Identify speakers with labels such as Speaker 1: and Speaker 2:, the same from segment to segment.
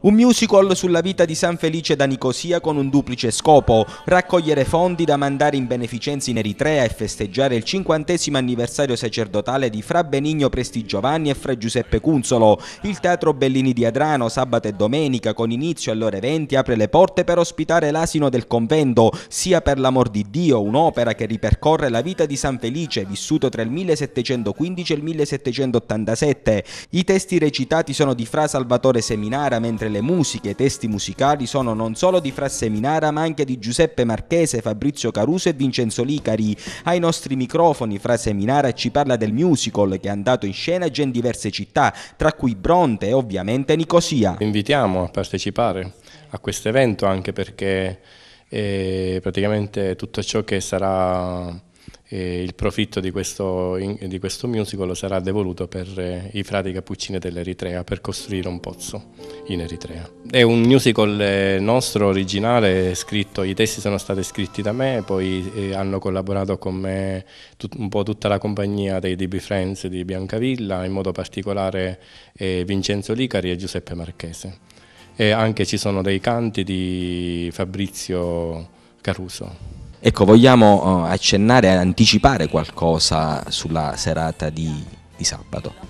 Speaker 1: Un musical sulla vita di San Felice da Nicosia con un duplice scopo, raccogliere fondi da mandare in beneficenza in Eritrea e festeggiare il cinquantesimo anniversario sacerdotale di Fra Benigno Prestigiovanni e Fra Giuseppe Cunzolo. Il Teatro Bellini di Adrano sabato e domenica con inizio alle ore 20 apre le porte per ospitare l'asino del convento, sia per l'amor di Dio, un'opera che ripercorre la vita di San Felice vissuto tra il 1715 e il 1787. I testi recitati sono di Fra Salvatore Seminara mentre mentre le musiche e i testi musicali sono non solo di Frasseminara ma anche di Giuseppe Marchese, Fabrizio Caruso e Vincenzo Licari. Ai nostri microfoni Frasseminara ci parla del musical che è andato in scena già in diverse città, tra cui Bronte e ovviamente Nicosia. Vi Invitiamo
Speaker 2: a partecipare a questo evento anche perché praticamente tutto ciò che sarà eh, il profitto di questo, in, di questo, musical sarà devoluto per eh, i frati cappuccini dell'Eritrea per costruire un pozzo in Eritrea. È un musical eh, nostro, originale, scritto, i testi sono stati scritti da me, poi eh, hanno collaborato con me tut, un po' tutta la compagnia dei DB Friends di Biancavilla, in modo particolare eh, Vincenzo Licari e Giuseppe Marchese. E anche ci sono dei canti di Fabrizio Caruso.
Speaker 1: Ecco, vogliamo eh, accennare, anticipare qualcosa sulla serata di, di sabato?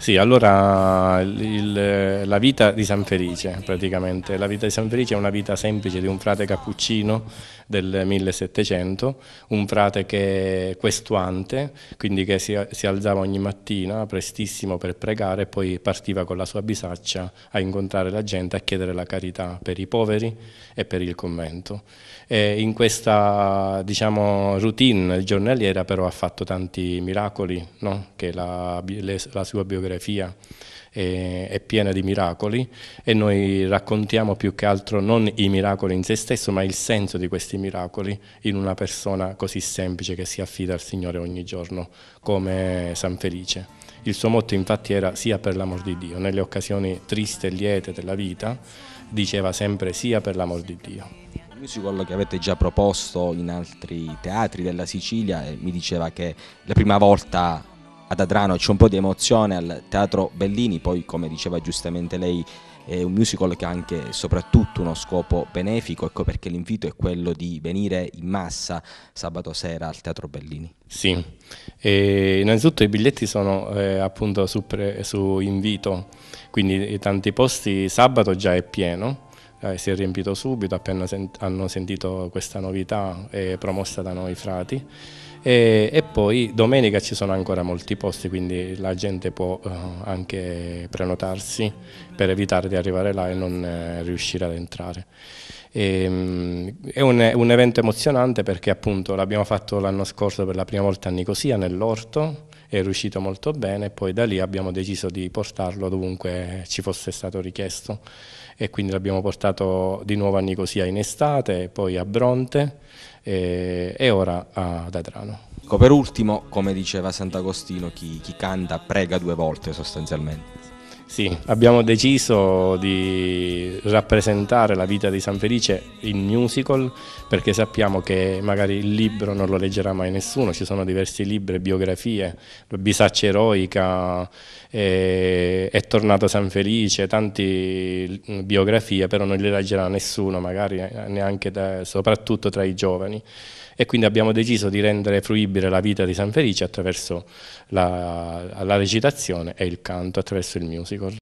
Speaker 2: Sì, allora il, la vita di San Felice praticamente, la vita di San Felice è una vita semplice di un frate cappuccino del 1700, un frate che è questuante, quindi che si, si alzava ogni mattina prestissimo per pregare e poi partiva con la sua bisaccia a incontrare la gente, a chiedere la carità per i poveri e per il convento. E in questa diciamo, routine giornaliera però ha fatto tanti miracoli no? che la, le, la sua biografia bibliografia è, è piena di miracoli e noi raccontiamo più che altro non i miracoli in se stesso ma il senso di questi miracoli in una persona così semplice che si affida al Signore ogni giorno come San Felice. Il suo motto infatti era sia per l'amor di Dio, nelle occasioni triste e liete della vita diceva sempre sia per l'amor di Dio musical che avete già proposto in
Speaker 1: altri teatri della Sicilia eh, mi diceva che la prima volta ad Adrano c'è un po' di emozione al Teatro Bellini, poi come diceva giustamente lei è un musical che ha anche e soprattutto uno scopo benefico, ecco perché l'invito è quello di venire in massa sabato sera al Teatro Bellini.
Speaker 2: Sì, e innanzitutto i biglietti sono eh, appunto su, pre, su, invito, quindi tanti posti sabato già è pieno, eh, si è riempito subito appena sent hanno sentito questa novità eh, promossa da noi frati e, e, poi domenica ci sono ancora molti posti quindi la gente può eh, anche prenotarsi per evitare di arrivare là e non eh, riuscire ad entrare. E, ehm, è un, un, evento emozionante perché appunto l'abbiamo fatto l'anno scorso per la prima volta a Nicosia nell'orto è riuscito molto bene e poi da lì abbiamo deciso di portarlo dovunque ci fosse stato richiesto e quindi l'abbiamo portato di nuovo a Nicosia in estate, poi a Bronte e, e ora ad Adrano.
Speaker 1: Ecco, per ultimo, come diceva Sant'Agostino, chi, chi canta prega due volte sostanzialmente.
Speaker 2: Sì, abbiamo deciso di rappresentare la vita di San Felice in musical perché sappiamo che magari il libro non lo leggerà mai nessuno, ci sono diversi libri, biografie, Bisaccia eroica, eh, È tornato San Felice, tante biografie, però non le leggerà nessuno, magari eh, neanche da, soprattutto tra i giovani e quindi abbiamo deciso di rendere fruibile la vita di San Felice attraverso la, la recitazione e il canto, attraverso il musical.